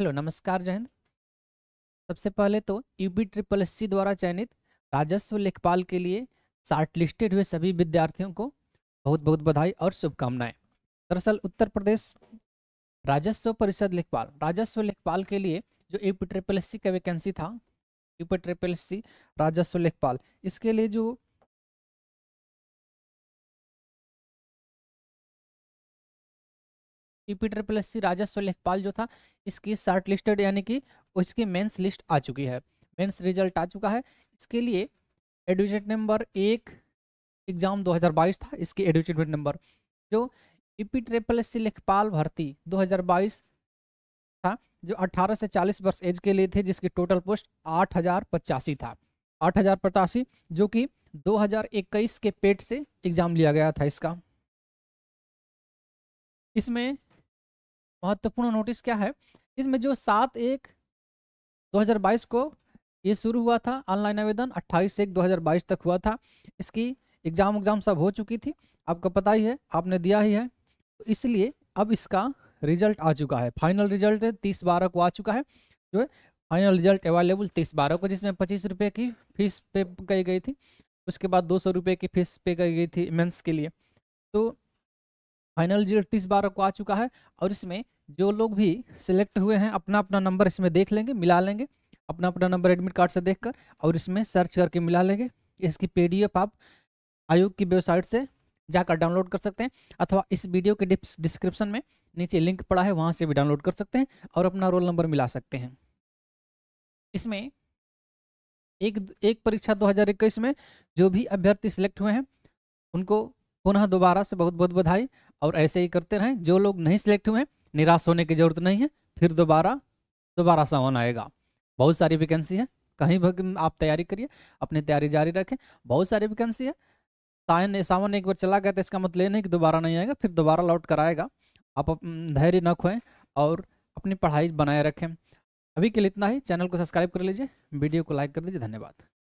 hello नमस्कार जय सबसे पहले तो यूपी ट्रिपल एस द्वारा चयनित राजस्व लेखपाल के लिए शार्ट लिस्टेड हुए सभी विद्यार्थियों को बहुत बहुत बधाई और शुभकामनाएं दरअसल उत्तर प्रदेश राजस्व परिषद लेखपाल राजस्व लेखपाल के लिए जो यूपी ट्रिपल एस का वैकेंसी था यूपी ट्रिपल एस राजस्व लेखपाल इसके लिए जो टीपी ट्रिपल एस सी राजस्व लेखपाल जो था इसकी शार्ट लिस्टेड यानी कि उसकी मेंस लिस्ट आ चुकी है मेंस रिजल्ट आ चुका है इसके लिए एडुकेट नंबर एक एग्ज़ाम 2022 था इसकी एडुकेटमेंट नंबर जो ईपी ट्रिपल एस सी लेखपाल भर्ती 2022 था जो 18 से 40 वर्ष एज के लिए थे जिसकी टोटल पोस्ट आठ हज़ार पचासी था आठ हज़ार पचासी जो कि 2021 के पेट से एग्ज़ाम लिया गया था इसका इसमें महत्वपूर्ण नोटिस क्या है इसमें जो सात एक 2022 को ये शुरू हुआ था ऑनलाइन आवेदन 28 एक 2022 तक हुआ था इसकी एग्ज़ाम उग्जाम सब हो चुकी थी आपको पता ही है आपने दिया ही है तो इसलिए अब इसका रिजल्ट आ चुका है फाइनल रिजल्ट तीस बारह को आ चुका है जो है फाइनल रिजल्ट अवेलेबल तीस बारह को जिसमें पच्चीस रुपये की फीस पे कही गई थी उसके बाद दो सौ रुपये की फीस पे कही गई थी मेंस के लिए तो फाइनल रिजल्ट तीस बारह को आ चुका है और इसमें जो लोग भी सिलेक्ट हुए हैं अपना अपना नंबर इसमें देख लेंगे मिला लेंगे अपना अपना नंबर एडमिट कार्ड से देखकर और इसमें सर्च करके मिला लेंगे इसकी पीडीएफ आप आयोग की वेबसाइट से जाकर डाउनलोड कर सकते हैं अथवा इस वीडियो के डिस्क्रिप्शन में नीचे लिंक पड़ा है वहाँ से भी डाउनलोड कर सकते हैं और अपना रोल नंबर मिला सकते हैं इसमें एक एक परीक्षा 2021 में जो भी अभ्यर्थी सिलेक्ट हुए हैं उनको पुनः दोबारा से बहुत बहुत बधाई और ऐसे ही करते रहें जो लोग नहीं सिलेक्ट हुए निराश होने की जरूरत नहीं है फिर दोबारा दोबारा सावन आएगा बहुत सारी वैकेंसी है कहीं भी आप तैयारी करिए अपनी तैयारी जारी रखें बहुत सारी वैकेंसी है सायन सावन एक बार चला गया तो इसका मतलब नहीं कि दोबारा नहीं आएगा फिर दोबारा लौट कर आएगा आप धैर्य न खोएं और अपनी पढ़ाई बनाए रखें अभी के लिए इतना ही चैनल को सब्सक्राइब कर लीजिए वीडियो को लाइक कर दीजिए धन्यवाद